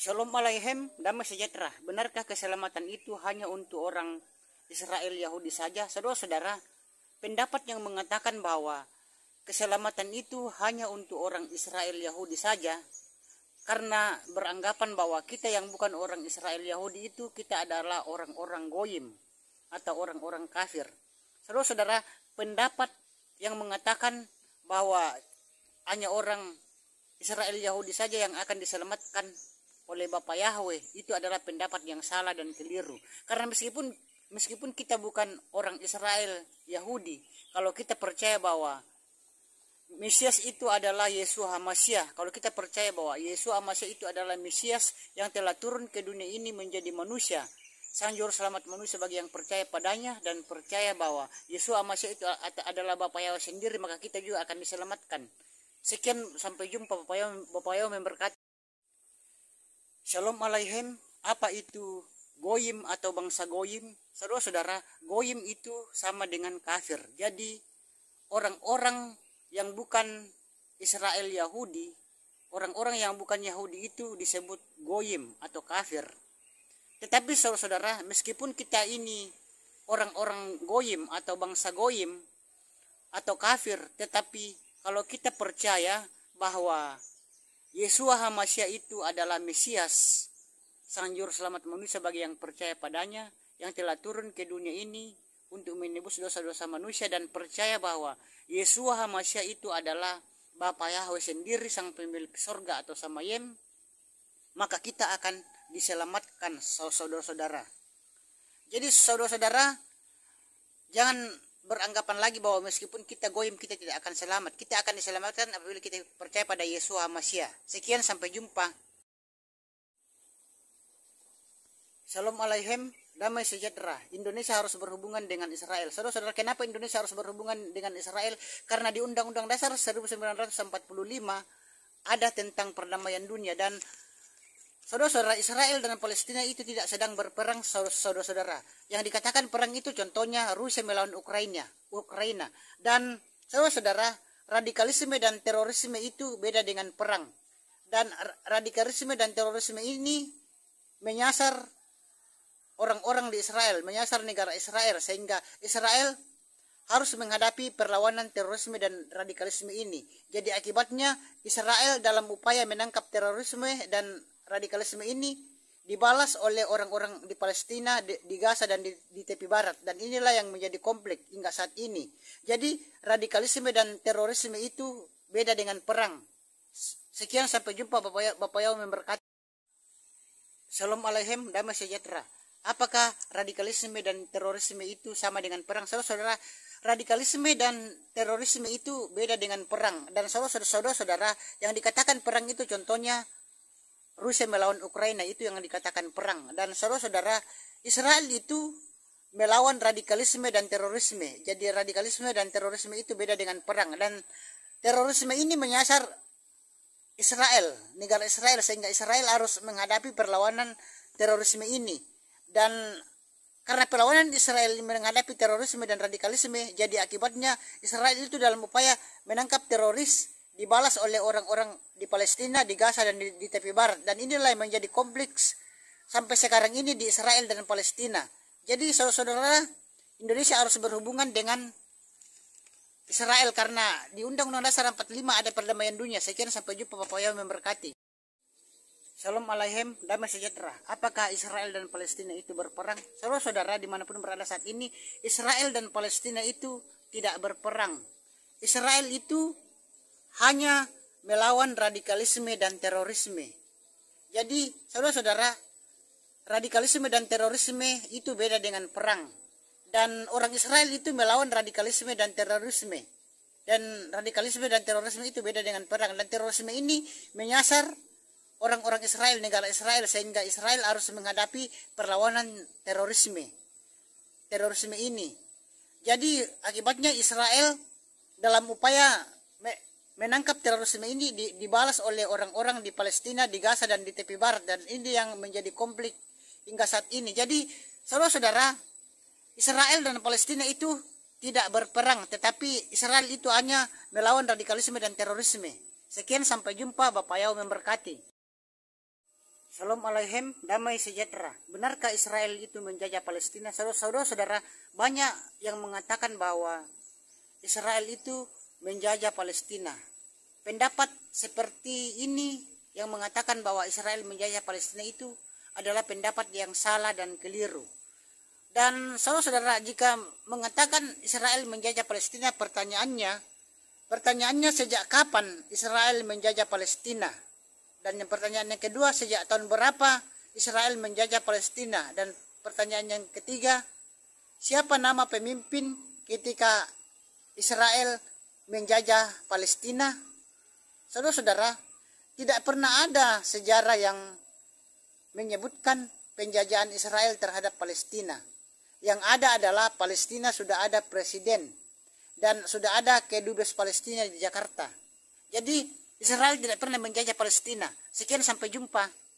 Shalom alaihem, damai sejahtera. Benarkah keselamatan itu hanya untuk orang Israel Yahudi saja? Saudara-saudara, pendapat yang mengatakan bahwa keselamatan itu hanya untuk orang Israel Yahudi saja karena beranggapan bahwa kita yang bukan orang Israel Yahudi itu kita adalah orang-orang goyim atau orang-orang kafir. Saudara-saudara, pendapat yang mengatakan bahwa hanya orang Israel Yahudi saja yang akan diselamatkan oleh Bapak Yahweh itu adalah pendapat yang salah dan keliru karena meskipun meskipun kita bukan orang Israel Yahudi kalau kita percaya bahwa Mesias itu adalah Yesus Hamasyah. Kalau kita percaya bahwa Yesus Hamasyah itu adalah Mesias yang telah turun ke dunia ini menjadi manusia. Sang Selamat manusia bagi yang percaya padanya dan percaya bahwa Yesus Hamasiah itu adalah Bapak Yahweh sendiri, maka kita juga akan diselamatkan. Sekian sampai jumpa Bapak Yahweh, Bapak Yahweh memberkati. Shalom alaihim, apa itu goyim atau bangsa goyim? Saudara-saudara, goyim itu sama dengan kafir. Jadi orang-orang yang bukan Israel Yahudi, orang-orang yang bukan Yahudi itu disebut goyim atau kafir. Tetapi saudara-saudara, meskipun kita ini orang-orang goyim atau bangsa goyim atau kafir, tetapi kalau kita percaya bahwa Yesua Hamasya itu adalah Mesias, Sang Juru Selamat manusia bagi yang percaya padanya, yang telah turun ke dunia ini untuk menebus dosa-dosa manusia dan percaya bahwa Yesua Hamasya itu adalah Bapa Yahweh sendiri, Sang Pemilik Sorga atau sama Samayem, maka kita akan diselamatkan saudara-saudara. Jadi saudara-saudara, jangan beranggapan lagi bahwa meskipun kita goyim kita tidak akan selamat. Kita akan diselamatkan apabila kita percaya pada Yesus Masya. Sekian sampai jumpa. Salam alaikum, damai sejahtera. Indonesia harus berhubungan dengan Israel. Saudara-saudara, kenapa Indonesia harus berhubungan dengan Israel? Karena di Undang-Undang Dasar 1945 ada tentang perdamaian dunia dan Saudara-saudara Israel dan Palestina itu tidak sedang berperang saudara-saudara. Yang dikatakan perang itu contohnya Rusia melawan Ukraina, Ukraina. Dan saudara-saudara, radikalisme dan terorisme itu beda dengan perang. Dan radikalisme dan terorisme ini menyasar orang-orang di Israel, menyasar negara Israel sehingga Israel harus menghadapi perlawanan terorisme dan radikalisme ini. Jadi akibatnya Israel dalam upaya menangkap terorisme dan radikalisme ini dibalas oleh orang-orang di Palestina, di, di Gaza dan di, di tepi barat dan inilah yang menjadi kompleks hingga saat ini. Jadi radikalisme dan terorisme itu beda dengan perang. Sekian sampai jumpa Bapak Bapak yang memberkati. Salam alaikum damai sejahtera. Apakah radikalisme dan terorisme itu sama dengan perang? Saudara-saudara, radikalisme dan terorisme itu beda dengan perang dan saudara-saudara yang dikatakan perang itu contohnya Rusia melawan Ukraina itu yang dikatakan perang dan saudara-saudara Israel itu melawan radikalisme dan terorisme. Jadi radikalisme dan terorisme itu beda dengan perang dan terorisme ini menyasar Israel, negara Israel sehingga Israel harus menghadapi perlawanan terorisme ini. Dan karena perlawanan Israel menghadapi terorisme dan radikalisme, jadi akibatnya Israel itu dalam upaya menangkap teroris dibalas oleh orang-orang di Palestina, di Gaza, dan di, di tepi barat. Dan inilah yang menjadi kompleks sampai sekarang ini di Israel dan Palestina. Jadi saudara-saudara, Indonesia harus berhubungan dengan Israel karena di Undang-Undang Dasar 45 ada perdamaian dunia. Sekian sampai jumpa Bapak memberkati. Shalom alaihim, damai sejahtera. Apakah Israel dan Palestina itu berperang? Saudara-saudara dimanapun berada saat ini, Israel dan Palestina itu tidak berperang. Israel itu hanya melawan radikalisme dan terorisme. Jadi, saudara-saudara, radikalisme dan terorisme itu beda dengan perang. Dan orang Israel itu melawan radikalisme dan terorisme. Dan radikalisme dan terorisme itu beda dengan perang. Dan terorisme ini menyasar orang-orang Israel, negara Israel, sehingga Israel harus menghadapi perlawanan terorisme. Terorisme ini. Jadi, akibatnya Israel dalam upaya menangkap terorisme ini dibalas oleh orang-orang di Palestina, di Gaza dan di tepi barat dan ini yang menjadi konflik hingga saat ini. Jadi, saudara-saudara, Israel dan Palestina itu tidak berperang, tetapi Israel itu hanya melawan radikalisme dan terorisme. Sekian sampai jumpa, Bapak Yau memberkati. Salam alaikum, damai sejahtera. Benarkah Israel itu menjajah Palestina? Saudara-saudara, banyak yang mengatakan bahwa Israel itu menjajah Palestina. Pendapat seperti ini yang mengatakan bahwa Israel menjajah Palestina itu adalah pendapat yang salah dan keliru. Dan saudara-saudara jika mengatakan Israel menjajah Palestina pertanyaannya pertanyaannya sejak kapan Israel menjajah Palestina? Dan yang pertanyaan yang kedua sejak tahun berapa Israel menjajah Palestina? Dan pertanyaan yang ketiga siapa nama pemimpin ketika Israel menjajah Palestina? Saudara-saudara, tidak pernah ada sejarah yang menyebutkan penjajahan Israel terhadap Palestina. Yang ada adalah Palestina sudah ada presiden dan sudah ada kedubes Palestina di Jakarta. Jadi Israel tidak pernah menjajah Palestina. Sekian sampai jumpa.